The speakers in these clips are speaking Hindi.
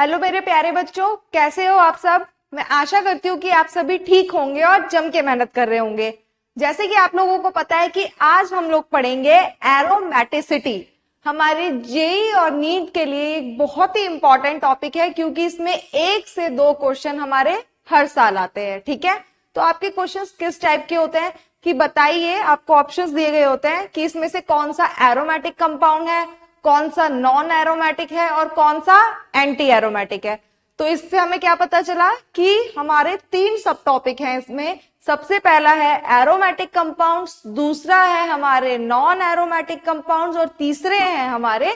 हेलो मेरे प्यारे बच्चों कैसे हो आप सब मैं आशा करती हूँ कि आप सभी ठीक होंगे और जम के मेहनत कर रहे होंगे जैसे कि आप लोगों को पता है कि आज हम लोग पढ़ेंगे एरोमेटिसिटी हमारे जेई और नीट के लिए एक बहुत ही इंपॉर्टेंट टॉपिक है क्योंकि इसमें एक से दो क्वेश्चन हमारे हर साल आते हैं ठीक है तो आपके क्वेश्चन किस टाइप के होते हैं कि बताइए आपको ऑप्शन दिए गए होते हैं कि इसमें से कौन सा एरोमेटिक कंपाउंड है कौन सा नॉन एरोमेटिक है और कौन सा एंटी एरोमेटिक है तो इससे हमें क्या पता चला कि हमारे तीन सब टॉपिक हैं इसमें सबसे पहला है एरोमेटिक कंपाउंड्स दूसरा है हमारे नॉन एरोमेटिक कंपाउंड्स और तीसरे हैं हमारे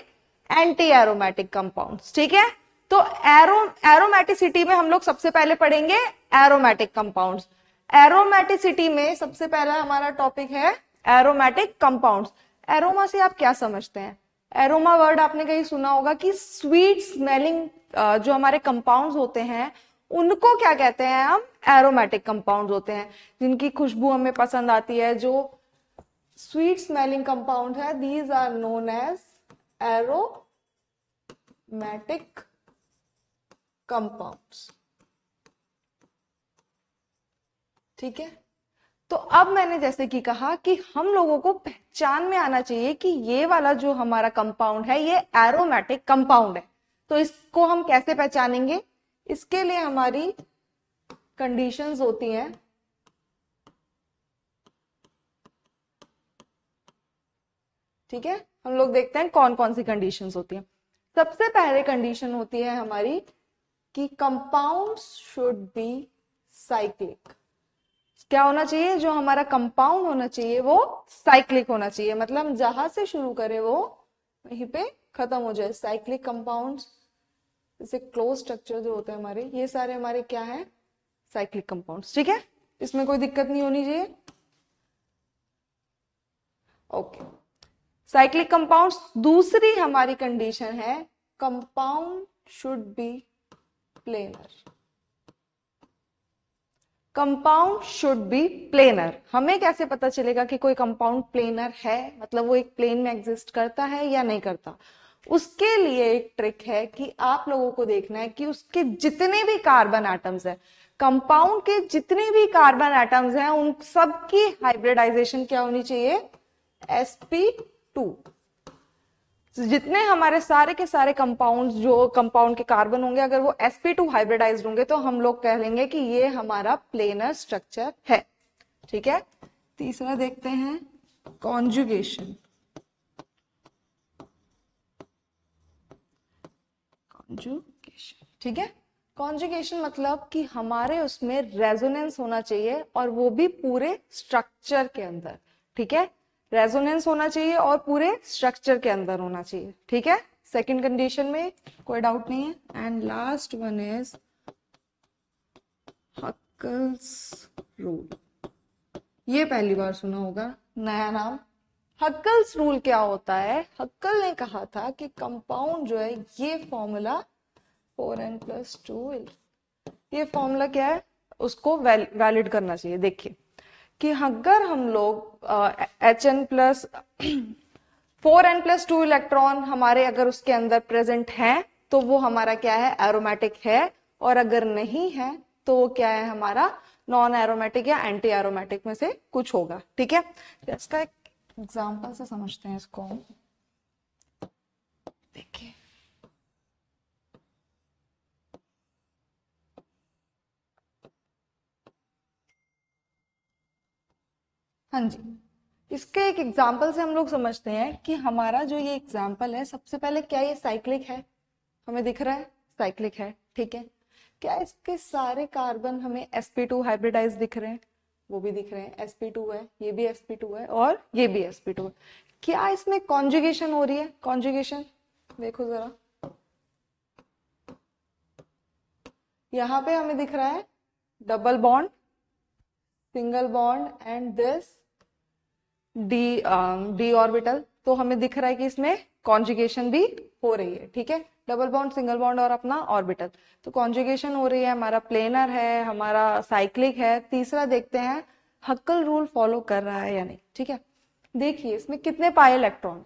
एंटी एरोमेटिक कंपाउंड्स ठीक है तो एरो एरोमेटिसिटी में हम लोग सबसे पहले पढ़ेंगे एरोमेटिक कंपाउंड्स एरोमेटिसिटी में सबसे पहला हमारा टॉपिक है एरोमेटिक कंपाउंड्स एरोमा से आप क्या समझते हैं एरोमा वर्ड आपने कहीं सुना होगा कि स्वीट स्मेलिंग जो हमारे कंपाउंड्स होते हैं उनको क्या कहते हैं हम एरोमेटिक कंपाउंड्स होते हैं जिनकी खुशबू हमें पसंद आती है जो स्वीट स्मेलिंग कंपाउंड है these are known as aromatic compounds ठीक है तो अब मैंने जैसे कि कहा कि हम लोगों को पहचान में आना चाहिए कि ये वाला जो हमारा कंपाउंड है ये एरोमेटिक कंपाउंड है तो इसको हम कैसे पहचानेंगे इसके लिए हमारी कंडीशंस होती हैं ठीक है हम लोग देखते हैं कौन कौन सी कंडीशंस होती हैं सबसे पहले कंडीशन होती है हमारी कि कंपाउंड शुड बी साइक्लिक क्या होना चाहिए जो हमारा कंपाउंड होना चाहिए वो साइक्लिक होना चाहिए मतलब हम जहां से शुरू करें वो वहीं पे खत्म हो जाए साइक्लिक कंपाउंड जैसे क्लोज स्ट्रक्चर जो होते हैं हमारे ये सारे हमारे क्या है साइक्लिक कंपाउंड ठीक है इसमें कोई दिक्कत नहीं होनी चाहिए ओके साइक्लिक कंपाउंड दूसरी हमारी कंडीशन है compound should be planar compound should be planar हमें कैसे पता चलेगा कि कोई कंपाउंड प्लेनर है मतलब वो एक प्लेन में एग्जिस्ट करता है या नहीं करता उसके लिए एक ट्रिक है कि आप लोगों को देखना है कि उसके जितने भी कार्बन एटम्स हैं कंपाउंड के जितने भी कार्बन एटम्स हैं उन सब की हाइब्रिडाइजेशन क्या होनी चाहिए टू जितने हमारे सारे के सारे कंपाउंड जो कंपाउंड के कार्बन होंगे अगर वो sp2 हाइब्रिडाइज होंगे तो हम लोग कह लेंगे कि ये हमारा प्लेनर स्ट्रक्चर है ठीक है तीसरा देखते हैं कॉन्जुगेशन कॉन्जुगेशन ठीक है कॉन्जुगेशन मतलब कि हमारे उसमें रेजोनेंस होना चाहिए और वो भी पूरे स्ट्रक्चर के अंदर ठीक है रेजोनेंस होना चाहिए और पूरे स्ट्रक्चर के अंदर होना चाहिए ठीक है सेकेंड कंडीशन में कोई डाउट नहीं है and last one is Huckel's rule ये पहली बार सुना होगा नया नाम हक्कल्स रूल क्या होता है हक्कल ने कहा था कि कंपाउंड जो है ये formula four n plus two ये फॉर्मूला क्या है उसको वैलिड करना चाहिए देखिए कि अगर हम लोग H n plus four n plus two electron हमारे अगर उसके अंदर प्रेजेंट हैं तो वो हमारा क्या है एरोमेटिक है और अगर नहीं है तो वो क्या है हमारा नॉन एरोमेटिक या एंटी एरोमेटिक में से कुछ होगा ठीक है इसका एक एग्जाम्पल से समझते हैं इसको देखिए हाँ जी इसके एक एग्जाम्पल से हम लोग समझते हैं कि हमारा जो ये एग्जाम्पल है सबसे पहले क्या ये साइक्लिक है हमें दिख रहा है साइक्लिक है ठीक है क्या इसके सारे कार्बन हमें sp2 हाइब्रिडाइज दिख रहे हैं वो भी दिख रहे हैं sp2 है ये भी sp2 है और ये भी sp2 है क्या इसमें कॉन्जुगेशन हो रही है कॉन्जुगेशन देखो जरा यहां पे हमें दिख रहा है double bond single bond and this D D orbital तो हमें दिख रहा है कि इसमें कॉन्जुगेशन भी हो रही है ठीक है डबल बॉन्ड सिंगल बॉन्ड और अपना ऑर्बिटल तो कॉन्जुगेशन हो रही है हमारा प्लेनर है हमारा साइक्लिक है तीसरा देखते हैं हक्कल रूल फॉलो कर रहा है या नहीं ठीक है देखिए इसमें कितने पाई इलेक्ट्रॉन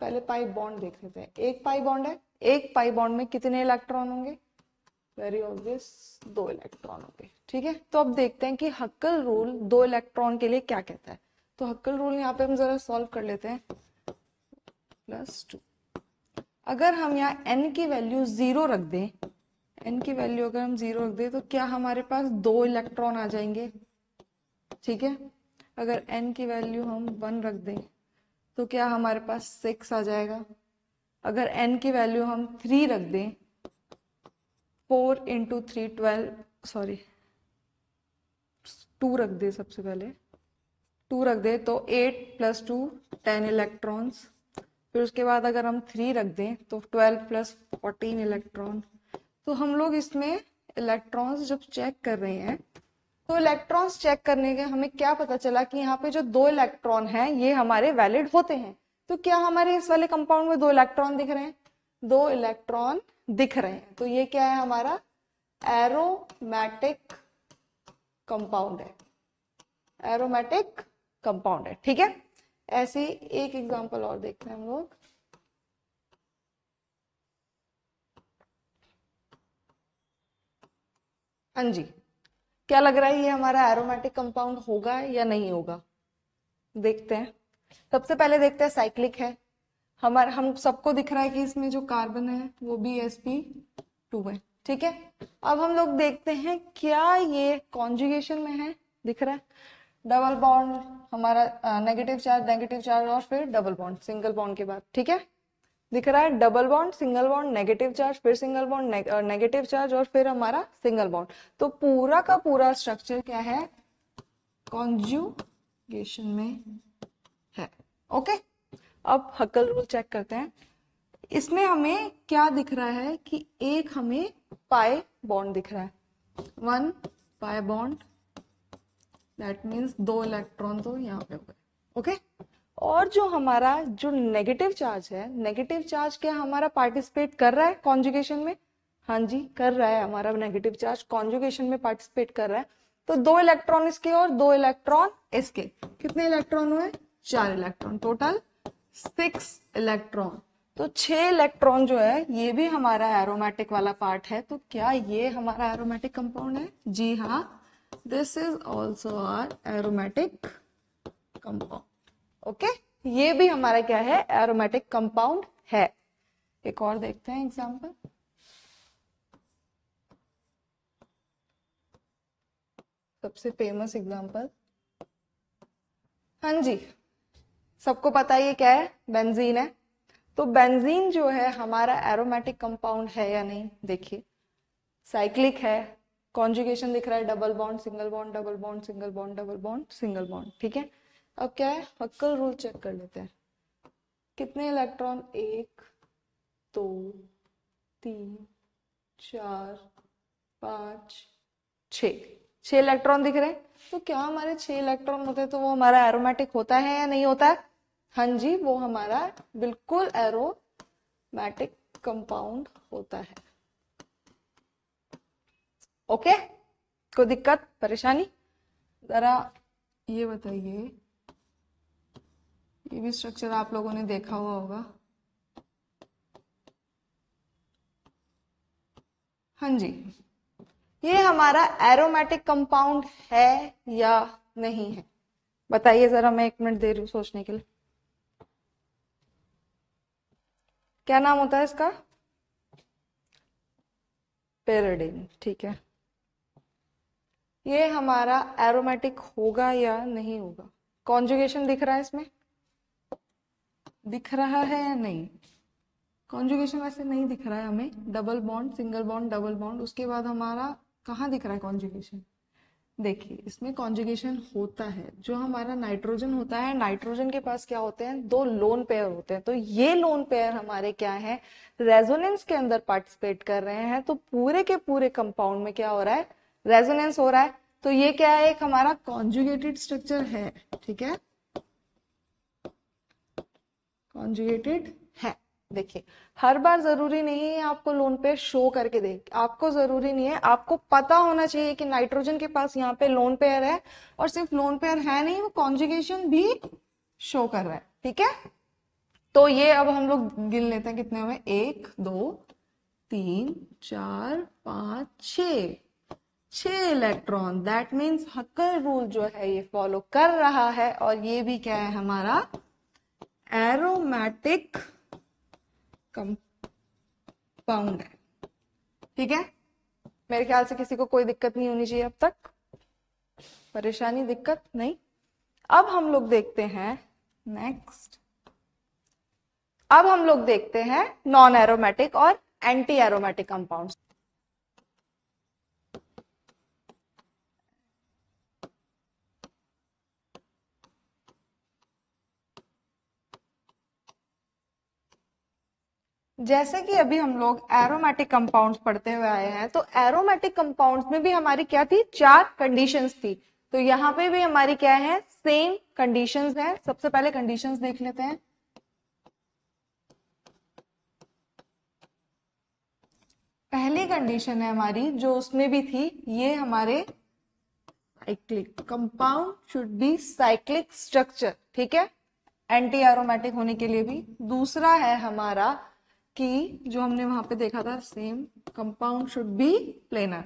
पहले पाई बॉन्ड देख लेते हैं एक पाई बॉन्ड है एक पाई बॉन्ड में कितने इलेक्ट्रॉन होंगे वेरी ऑब्वियस दो इलेक्ट्रॉनों पे ठीक है तो अब देखते हैं कि हक्कल रूल दो इलेक्ट्रॉन के लिए क्या कहता है तो हक्कल रूल यहाँ पे हम जरा सॉल्व कर लेते हैं प्लस टू अगर हम यहाँ एन की वैल्यू जीरो रख दें एन की वैल्यू अगर हम जीरो रख दें तो क्या हमारे पास दो इलेक्ट्रॉन आ जाएंगे ठीक है अगर एन की वैल्यू हम वन रख दें तो क्या हमारे पास सिक्स आ जाएगा अगर एन की वैल्यू हम थ्री रख दें four into three twelve sorry two रख दे सबसे पहले टू रख दे तो eight plus two ten electrons फिर उसके बाद अगर हम थ्री रख दें तो ट्वेल्व प्लस फोर्टीन इलेक्ट्रॉन तो हम लोग इसमें इलेक्ट्रॉन्स जब चेक कर रहे हैं तो इलेक्ट्रॉन्स चेक करने के हमें क्या पता चला कि यहाँ पे जो दो इलेक्ट्रॉन हैं ये हमारे वैलिड होते हैं तो क्या हमारे इस वाले कंपाउंड में दो इलेक्ट्रॉन दिख रहे हैं दो इलेक्ट्रॉन दिख रहे हैं तो ये क्या है हमारा एरोमैटिक कंपाउंड है एरोमैटिक कंपाउंड है ठीक है ऐसे एक एग्जांपल और देखते हैं हम लोग हाँ जी क्या लग रहा है ये हमारा एरोमेटिक कंपाउंड होगा या नहीं होगा देखते हैं सबसे पहले देखते हैं साइक्लिक है हमारे हम सबको दिख रहा है कि इसमें जो कार्बन है वो भी एस पी टू है ठीक है अब हम लोग देखते हैं क्या ये कॉन्जुगेशन में है दिख रहा है डबल बॉन्ड हमारा नेगेटिव चार्ज नेगेटिव चार्ज और फिर डबल बॉन्ड सिंगल बॉन्ड के बाद ठीक है दिख रहा है double bond single bond negative charge फिर सिंगल बॉन्ड नेगेटिव चार्ज और फिर हमारा सिंगल बॉन्ड तो पूरा का पूरा स्ट्रक्चर क्या है कॉन्जुगेशन में है ओके okay? अब हकल रूल चेक करते हैं इसमें हमें क्या दिख रहा है कि एक हमें पाए बॉन्ड दिख रहा है one pi bond that means दो इलेक्ट्रॉन तो यहाँ पे हो गए ओके और जो हमारा जो नेगेटिव चार्ज है नेगेटिव चार्ज क्या हमारा पार्टिसिपेट कर रहा है कॉन्जुगेशन में हाँ जी कर रहा है हमारा नेगेटिव चार्ज कॉन्जुगेशन में पार्टिसिपेट कर रहा है तो दो इलेक्ट्रॉन इसके और दो इलेक्ट्रॉन इसके कितने इलेक्ट्रॉन हुए चार इलेक्ट्रॉन टोटल सिक्स इलेक्ट्रॉन तो छह इलेक्ट्रॉन जो है ये भी हमारा एरोमेटिक वाला पार्ट है तो क्या ये हमारा एरोमेटिक कंपाउंड है जी हाँ this is also are aromatic compound okay ये भी हमारा क्या है एरोमेटिक कंपाउंड है एक और देखते हैं एग्जाम्पल सबसे फेमस एग्जाम्पल हाँ जी सबको पता ये क्या है बेंजीन है तो बेंजीन जो है हमारा एरोमेटिक कंपाउंड है या नहीं देखिए साइक्लिक है कॉन्जुगेशन दिख रहा है double bond single bond double bond single bond double bond single bond ठीक है अब क्या है हक्कल रूल चेक कर लेते हैं कितने इलेक्ट्रॉन एक दो तीन चार पांच छ छह इलेक्ट्रॉन दिख रहे हैं तो क्या हमारे छह इलेक्ट्रॉन होते तो वो हमारा एरोमेटिक होता है या नहीं होता है हाँ जी वो हमारा बिल्कुल एरोमैटिक कंपाउंड होता है ओके कोई दिक्कत परेशानी जरा ये बताइए ये भी स्ट्रक्चर आप लोगों ने देखा हुआ होगा हाँ जी ये हमारा एरोमेटिक कंपाउंड है या नहीं है बताइए जरा मैं एक मिनट दे रही हूँ सोचने के लिए क्या नाम होता है इसका पेराडीन ठीक है ये हमारा एरोमेटिक होगा या नहीं होगा कॉन्जुगेशन दिख रहा है इसमें दिख रहा है या नहीं कॉन्जुगेशन वैसे नहीं दिख रहा है हमें double bond single bond double bond उसके बाद हमारा कहाँ दिख रहा है कॉन्जुगेशन देखिए इसमें कॉन्जुगेशन होता है जो हमारा नाइट्रोजन होता है नाइट्रोजन के पास क्या होते हैं दो लोन पेयर होते हैं तो ये लोन पेयर हमारे क्या है रेजोनेंस के अंदर पार्टिसिपेट कर रहे हैं तो पूरे के पूरे कंपाउंड में क्या हो रहा है रेजोनेंस हो रहा है तो ये क्या है एक हमारा कॉन्जुगेटेड स्ट्रक्चर है ठीक है कॉन्जुगेटेड देखिए हर बार जरूरी नहीं है आपको लोन पे शो करके दे आपको जरूरी नहीं है आपको पता होना चाहिए कि नाइट्रोजन के पास यहाँ पे लोन पेयर है और सिर्फ लोन पेयर है नहीं वो कॉन्जुगेशन भी शो कर रहा है ठीक है तो ये अब हम लोग गिन लेते हैं कितने हुए एक दो तीन चार पांच छ छ electron that means Huckel rule जो है ये फॉलो कर रहा है और ये भी क्या है हमारा एरोमैटिक कंपाउंड है ठीक है मेरे ख्याल से किसी को कोई दिक्कत नहीं होनी चाहिए अब तक परेशानी दिक्कत नहीं अब हम लोग देखते हैं नेक्स्ट अब हम लोग देखते हैं नॉन एरोमेटिक और एंटी एरोमेटिक कंपाउंड्स जैसे कि अभी हम लोग एरोमेटिक कंपाउंड्स पढ़ते हुए आए हैं तो एरोमेटिक कंपाउंड्स में भी हमारी क्या थी चार कंडीशंस थी तो यहाँ पे भी हमारी क्या है सेम कंडीशंस है सबसे पहले कंडीशंस देख लेते हैं पहली कंडीशन है हमारी जो उसमें भी थी ये हमारे cyclic compound should be cyclic structure ठीक है एंटी एरोमेटिक होने के लिए भी दूसरा है हमारा कि जो हमने वहां पे देखा था same compound should be planar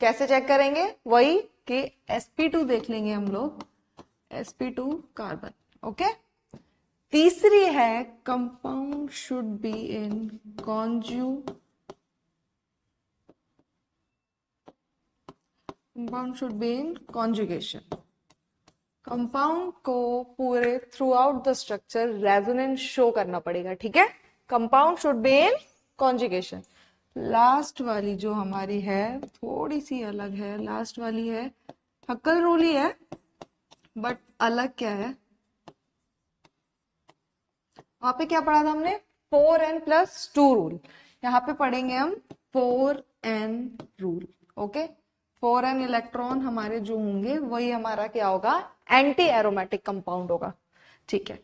कैसे चेक करेंगे वही कि sp2 देख लेंगे हम लोग sp2 कार्बन ओके तीसरी है compound should be in conju compound should be in conjugation compound को पूरे throughout the structure resonance show करना पड़ेगा ठीक है compound should be in conjugation last वाली जो हमारी है थोड़ी सी अलग है लास्ट वाली है हकल रूल ही है बट अलग क्या है वहां पे क्या पढ़ा था हमने four n plus two rule यहाँ पे पढ़ेंगे हम four n rule okay four n electron हमारे जो होंगे वही हमारा क्या होगा एंटी एरोमेटिक कंपाउंड होगा ठीक है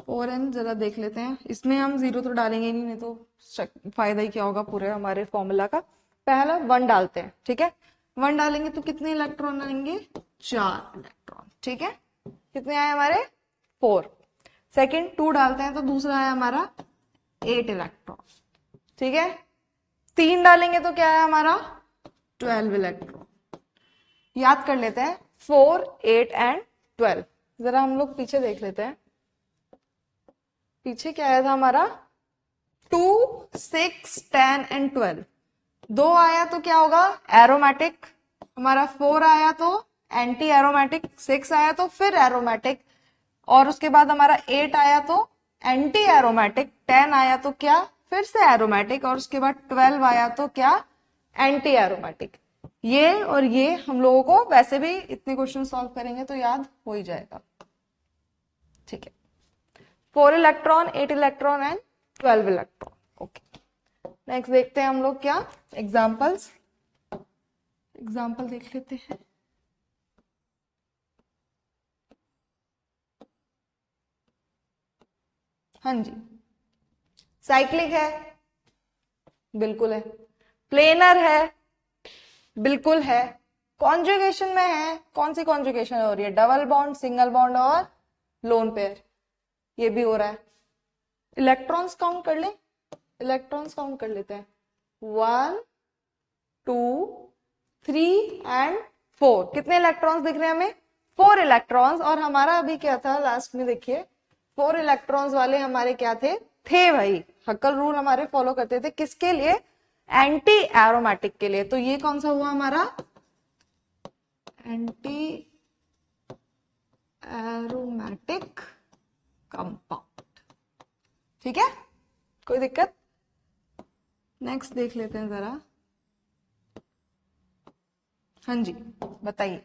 फोर एन जरा देख लेते हैं इसमें हम जीरो तो डालेंगे नहीं नहीं तो फायदा ही क्या होगा पूरे हमारे फॉर्मूला का पहला वन डालते हैं ठीक है वन डालेंगे तो कितने इलेक्ट्रॉन आएंगे चार इलेक्ट्रॉन ठीक है कितने आए हमारे फोर सेकेंड टू डालते हैं तो दूसरा आया हमारा एट इलेक्ट्रॉन ठीक है तीन डालेंगे तो क्या है हमारा ट्वेल्व इलेक्ट्रॉन याद कर लेते हैं फोर एट एंड ट्वेल्व जरा हम लोग पीछे देख लेते हैं पीछे क्या आया था हमारा two six ten and twelve दो आया तो क्या होगा एरोमेटिक हमारा फोर आया तो एंटी एरोमेटिक सिक्स आया तो फिर एरोमेटिक और उसके बाद हमारा एट आया तो एंटी एरोमेटिक टेन आया तो क्या फिर से एरोमेटिक और उसके बाद ट्वेल्व आया तो क्या एंटी एरोमेटिक ये और ये हम लोगों को वैसे भी इतने क्वेश्चन सॉल्व करेंगे तो याद हो ही जाएगा ठीक है four electron eight electron and twelve electron okay next देखते हैं हम लोग क्या एग्जाम्पल्स एग्जाम्पल देख लेते हैं हाँ जी साइक्लिक है बिल्कुल है प्लेनर है बिल्कुल है कॉन्जुगेशन में है कौन सी कॉन्जुगेशन हो रही है डबल बॉन्ड सिंगल बॉन्ड और लोन पेयर ये भी हो रहा है इलेक्ट्रॉन्स काउंट कर ले इलेक्ट्रॉन्स काउंट कर लेते हैं one two three and four कितने इलेक्ट्रॉन्स दिख रहे हैं हमें फोर इलेक्ट्रॉन्स और हमारा अभी क्या था लास्ट में देखिए फोर इलेक्ट्रॉन्स वाले हमारे क्या थे थे भाई हक्कल रूल हमारे फॉलो करते थे किसके लिए एंटी एरोमेटिक के लिए तो ये कौन सा हुआ हमारा एंटी एरोमेटिक कंपाउंड ठीक है कोई दिक्कत नेक्स्ट देख लेते हैं जरा हाँ जी बताइए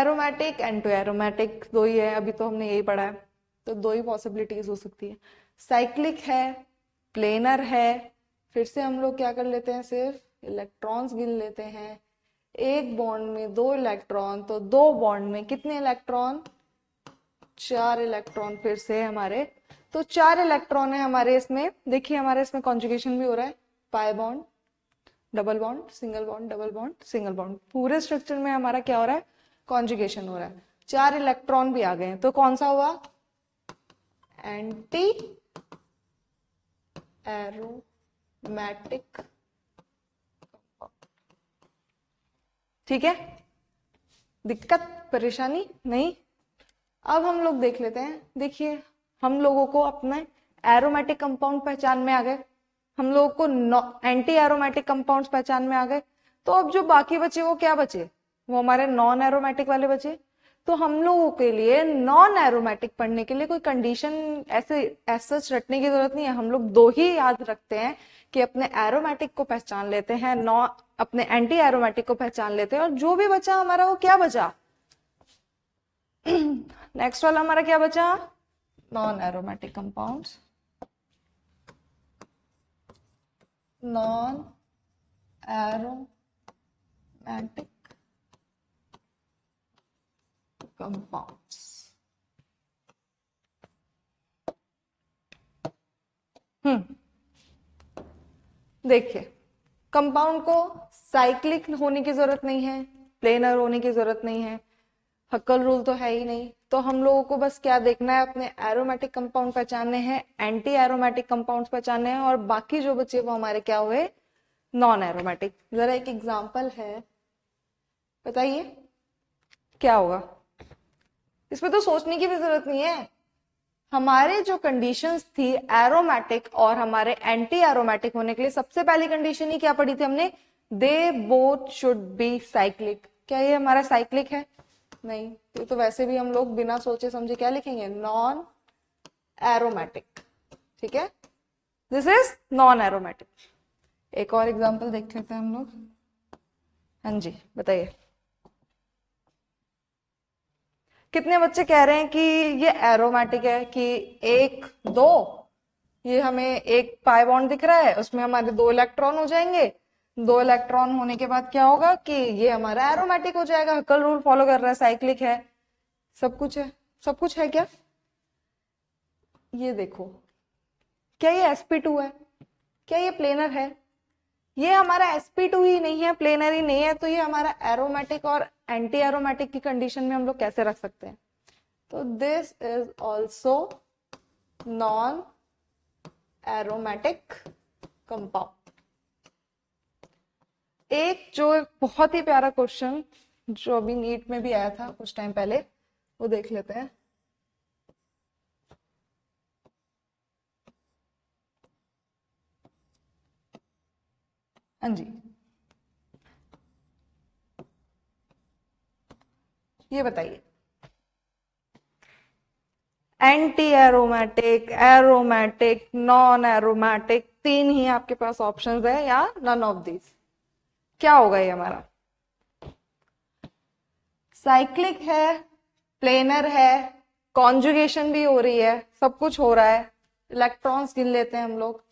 एरोमेटिक एंड टू एरोमेटिक दो ही है अभी तो हमने यही पढ़ा है तो दो ही पॉसिबिलिटीज हो सकती है साइक्लिक है प्लेनर है फिर से हम लोग क्या कर लेते हैं सिर्फ इलेक्ट्रॉन्स गिन लेते हैं एक बॉन्ड में दो इलेक्ट्रॉन तो दो बॉन्ड में कितने इलेक्ट्रॉन चार इलेक्ट्रॉन फिर से हमारे तो चार इलेक्ट्रॉन है हमारे इसमें देखिए हमारे इसमें कॉन्जुगेशन भी हो रहा है pi bond double bond single bond double bond single bond पूरे स्ट्रक्चर में हमारा क्या हो रहा है कॉन्जुगेशन हो रहा है चार इलेक्ट्रॉन भी आ गए तो कौन सा हुआ एंटी एरोमैटिक ठीक है दिक्कत परेशानी नहीं अब हम लोग देख लेते हैं देखिए हम लोगों को अपने एरोमेटिक कंपाउंड पहचान में आ गए हम लोगों को एंटी एरोमेटिक कंपाउंड पहचान में आ गए तो अब जो बाकी बचे वो क्या बचे वो हमारे नॉन एरोमेटिक वाले बचे तो हम लोगों के लिए नॉन एरोमेटिक पढ़ने के लिए कोई कंडीशन ऐसे ऐसा रटने की जरूरत नहीं है हम लोग दो ही याद रखते हैं कि अपने एरोमेटिक को पहचान लेते हैं नॉ अपने एंटी एरोमेटिक को पहचान लेते हैं और जो भी बचा हमारा वो क्या बचा नेक्स्ट वाला हमारा क्या बचा non aromatic compounds non aromatic compound हम्म देखिए कंपाउंड को साइक्लिक होने की जरूरत नहीं है प्लेनर होने की जरूरत नहीं है हक्कल रूल तो है ही नहीं तो हम लोगों को बस क्या देखना है अपने एरोमेटिक कंपाउंड पहचानने हैं एंटी एरोमेटिक कंपाउंड पहचानने हैं और बाकी जो बचे वो हमारे क्या हुए नॉन एरोमेटिक जरा एक एग्जाम्पल है बताइए क्या होगा इसमें तो सोचने की भी जरूरत नहीं है हमारे जो कंडीशंस थी एरोमेटिक और हमारे एंटी एरोमेटिक होने के लिए सबसे पहली कंडीशन ही क्या पड़ी थी हमने they both should be cyclic क्या ये हमारा साइक्लिक है नहीं तो, तो वैसे भी हम लोग बिना सोचे समझे क्या लिखेंगे नॉन एरोमेटिक ठीक है दिस इज नॉन एरोमेटिक एक और एग्जाम्पल देख लेते हैं हम लोग हाँ जी बताइए कितने बच्चे कह रहे हैं कि ये एरोमेटिक है कि एक दो ये हमें एक पाई बॉन्ड दिख रहा है उसमें हमारे दो इलेक्ट्रॉन हो जाएंगे दो इलेक्ट्रॉन होने के बाद क्या होगा कि ये हमारा एरोमेटिक हो जाएगा हकल रूल फॉलो कर रहा है साइक्लिक है सब कुछ है सब कुछ है क्या ये देखो क्या ये sp2 है क्या ये प्लेनर है ये हमारा sp2 ही नहीं है प्लेनर ही नहीं है तो ये हमारा एरोमेटिक और एंटी एरोमेटिक की कंडीशन में हम लोग कैसे रख सकते हैं तो this is also non aromatic compound एक जो बहुत ही प्यारा क्वेश्चन जो अभी नीट में भी आया था कुछ टाइम पहले वो देख लेते हैं हाँ जी ये बताइए anti aromatic aromatic non aromatic तीन ही आपके पास ऑप्शंस है या नन ऑफ दीज क्या होगा ये हमारा साइक्लिक है प्लेनर है कॉन्जुगेशन भी हो रही है सब कुछ हो रहा है इलेक्ट्रॉन्स गिन लेते हैं हम लोग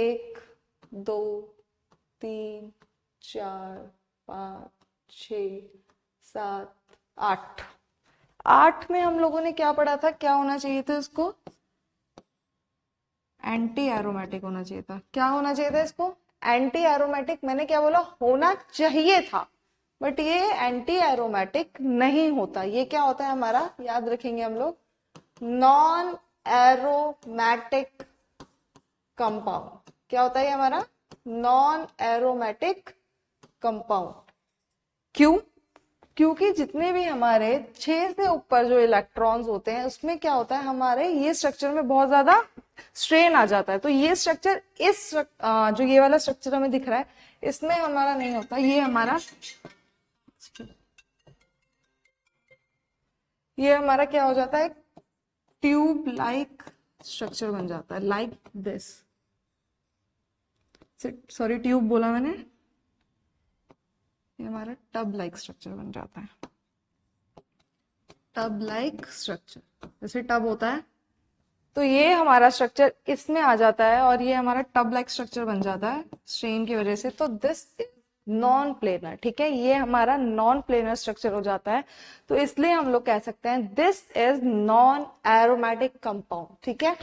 एक दो तीन चार पांच छ सात आठ आठ में हम लोगों ने क्या पढ़ा था क्या होना चाहिए था इसको एंटी एरोमेटिक होना चाहिए था क्या होना चाहिए था इसको एंटी एरोमेटिक मैंने क्या बोला होना चाहिए था बट ये एंटी एरोमेटिक नहीं होता ये क्या होता है हमारा याद रखेंगे हम लोग नॉन एरोमेटिक कंपाउंड क्या होता है हमारा नॉन एरोमेटिक कंपाउंड क्यों क्योंकि जितने भी हमारे छह से ऊपर जो इलेक्ट्रॉन्स होते हैं उसमें क्या होता है हमारे ये स्ट्रक्चर में बहुत ज्यादा स्ट्रेन आ जाता है तो ये स्ट्रक्चर इस जो ये वाला स्ट्रक्चर हमें दिख रहा है इसमें हमारा नहीं होता ये हमारा ये हमारा क्या हो जाता है ट्यूब लाइक स्ट्रक्चर बन जाता है लाइक दिस सॉरी ट्यूब बोला मैंने ये हमारा टब लाइक स्ट्रक्चर बन जाता है टब लाइक स्ट्रक्चर जैसे टब होता है तो ये हमारा स्ट्रक्चर इसमें आ जाता है और ये हमारा टब लाइक स्ट्रक्चर बन जाता है स्ट्रेन की वजह से तो दिस नॉन प्लेनर ठीक है ये हमारा नॉन प्लेनर स्ट्रक्चर हो जाता है तो इसलिए हम लोग कह सकते हैं this is non aromatic compound ठीक है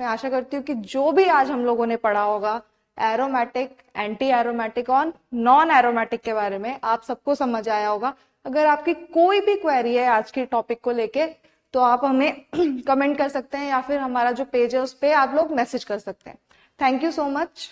मैं आशा करती हूँ कि जो भी आज हम लोगों ने पढ़ा होगा एरोमेटिक एंटी एरोमेटिक और नॉन एरोमेटिक के बारे में आप सबको समझ आया होगा अगर आपकी कोई भी क्वेरी है आज के टॉपिक को लेके तो आप हमें कमेंट कर सकते हैं या फिर हमारा जो पेज है उस पर आप लोग मैसेज कर सकते हैं थैंक यू सो मच